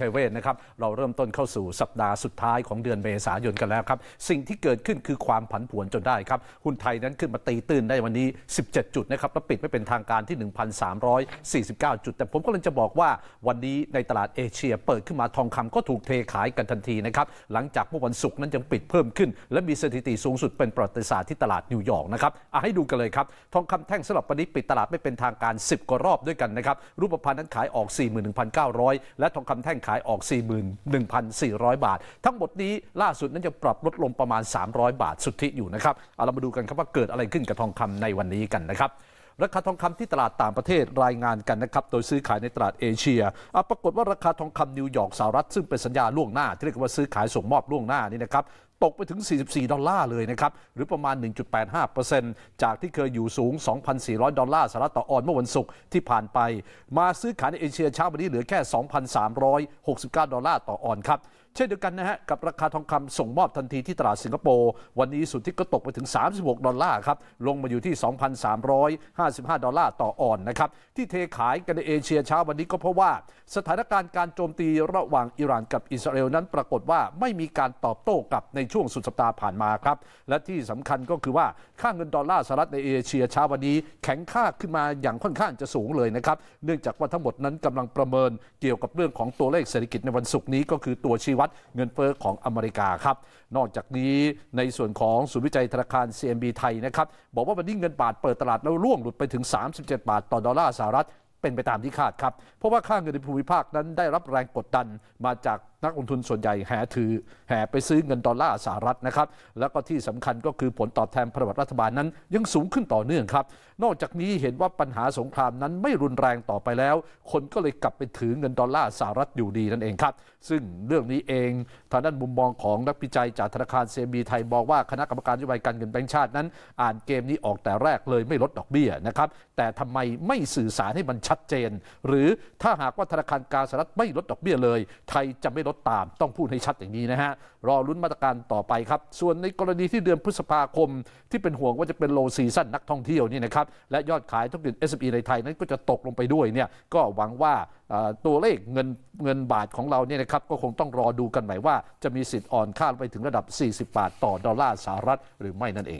เทเวศนะครับ เราเริ่มต้นเข้าสู่สัปดาห์สุดท้ายของเดือนเมษายนกันแล้วครับ สิ่งที่เกิดขึ้นคือความผันผวนจนได้ครับ หุ้นไทยนั้นขึ้นมาตีตื้นได้วันนี้ 17 จุดนะครับ แล้วปิดไม่เป็นทางการที่ 1,349 จุด แต่ผมก็เลยจะบอกว่าวันนี้ในตลาดเอเชีย เปิดขึ้นมาทองคำก็ถูกเทขายกันทันทีนะครับ หลังจากเมื่อวันศุกร์นั้นยังปิดเพิ่มขึ้น และมีสถิติสูงสุดเป็นประวัติศาสตร์ที่ตลาดนิวยอร์กนะครับเอาให้ดูกันเลยครับทองคำแท่งสำหรับวันนี้ปิดตลาดไม่เป็นทางการ 10 กว่ารอบด้วยกันนะครับรูปพรรณนั้นขายออก41,900 และทองคำแท่งขายออก 41,400 บาท ทั้งหมดนี้ล่าสุดนั้นจะปรับลดลงประมาณ 300 บาทสุทธิอยู่นะครับ เอาเรามาดูกันครับว่าเกิดอะไรขึ้นกับทองคำในวันนี้กันนะครับ ราคาทองคำที่ตลาดต่างประเทศรายงานกันนะครับ โดยซื้อขายในตลาดเอเชีย ปรากฏว่าราคาทองคำนิวยอร์กสหรัฐซึ่งเป็นสัญญาล่วงหน้า ที่เรียกว่าซื้อขายส่งมอบล่วงหน้านี่นะครับตกไปถึง 44 ดอลลาร์เลยนะครับ หรือประมาณ 1.85%จากที่เคยอยู่สูง 2,400 ดอลลาร์สหรัฐต่อออนเมื่อวันศุกร์ที่ผ่านไป มาซื้อขายในเอเชียเช้าวันนี้เหลือแค่ 2,369 ดอลลาร์ต่อออนครับเช่นเดียวกันนะฮะ กับราคาทองคำส่งมอบทันทีที่ตลาดสิงคโปร์ วันนี้สุดที่ก็ตกไปถึง 36 ดอลลาร์ครับ ลงมาอยู่ที่ 2,355 ดอลลาร์ต่อออนนะครับ ที่เทขายกันในเอเชียเช้าวันนี้ก็เพราะว่า สถานการณ์การโจมตีระหว่างอิหร่านกับอิสราเอลนั้นปรากฏว่าไม่มีการตอบโต้กลับในช่วงสุดสัปดาห์ผ่านมาครับและที่สำคัญก็คือว่าค่าเงินดอลลาร์สหรัฐในเอเชียเช้าวันนี้แข็งค่าขึ้นมาอย่างค่อนข้างจะสูงเลยนะครับเนื่องจากว่าทั้งหมดนั้นกำลังประเมินเกี่ยวกับเรื่องของตัวเลขเศรษฐกิจในวันศุกร์นี้ก็คือตัวชี้วัดดเงินเฟ้อของอเมริกาครับ นอกจากนี้ในส่วนของศูนย์วิจัยธนาคาร CMB ไทยนะครับ บอกว่าวันนี้เงินบาทเปิดตลาดแล้วร่วงหลุดไปถึง 37 บาทต่อ ดอลลาร์สหรัฐ เป็นไปตามที่คาดครับ เพราะว่าค่าเงินในภูมิภาคนั้นได้รับแรงกดดันมาจากนักลงทุนส่วนใหญ่แห่ถือ แห่ไปซื้อเงินดอลลาร์สหรัฐนะครับ แล้วก็ที่สำคัญก็คือผลตอบแทนพันธบัตรรัฐบาลนั้นยังสูงขึ้นต่อเนื่องครับ นอกจากนี้เห็นว่าปัญหาสงครามนั้นไม่รุนแรงต่อไปแล้ว คนก็เลยกลับไปถือเงินดอลลาร์สหรัฐอยู่ดีนั่นเองครับ ซึ่งเรื่องนี้เองทางด้านมุมมองของนักวิจัยจากธนาคารเซมีไทยมองว่าคณะกรรมการนโยบายการเงินแบงก์ชาตินั้นอ่านเกมนี้ออกแต่แรกเลยไม่ลดดอกเบี้ยนะครับแต่ทำไมไม่สื่อสารให้มันชัดเจน หรือถ้าหากว่าธนาคารกลางสหรัฐไม่ลดดอกเบี้ยเลย ไทยจะไม่ลดตามต้องพูดให้ชัดอย่างนี้นะฮะ รอรุ้นมาตรการต่อไปครับ ส่วนในกรณีที่เดือนพฤษภาคม ที่เป็นห่วงว่าจะเป็นโลซีซั่นนักท่องเที่ยวนี่นะครับ และยอดขายธุรกิจ SME ในไทย นั้นก็จะตกลงไปด้วยเนี่ยก็หวังว่าตัวเลขเงินเงินบาทของเราเนี่ยนะครับ ก็คงต้องรอดูกันใหม่ว่าจะมีสิทธิ์อ่อนค่าไปถึงระดับ 40 บาทต่อดอลลาร์สหรัฐหรือไม่นั่นเอง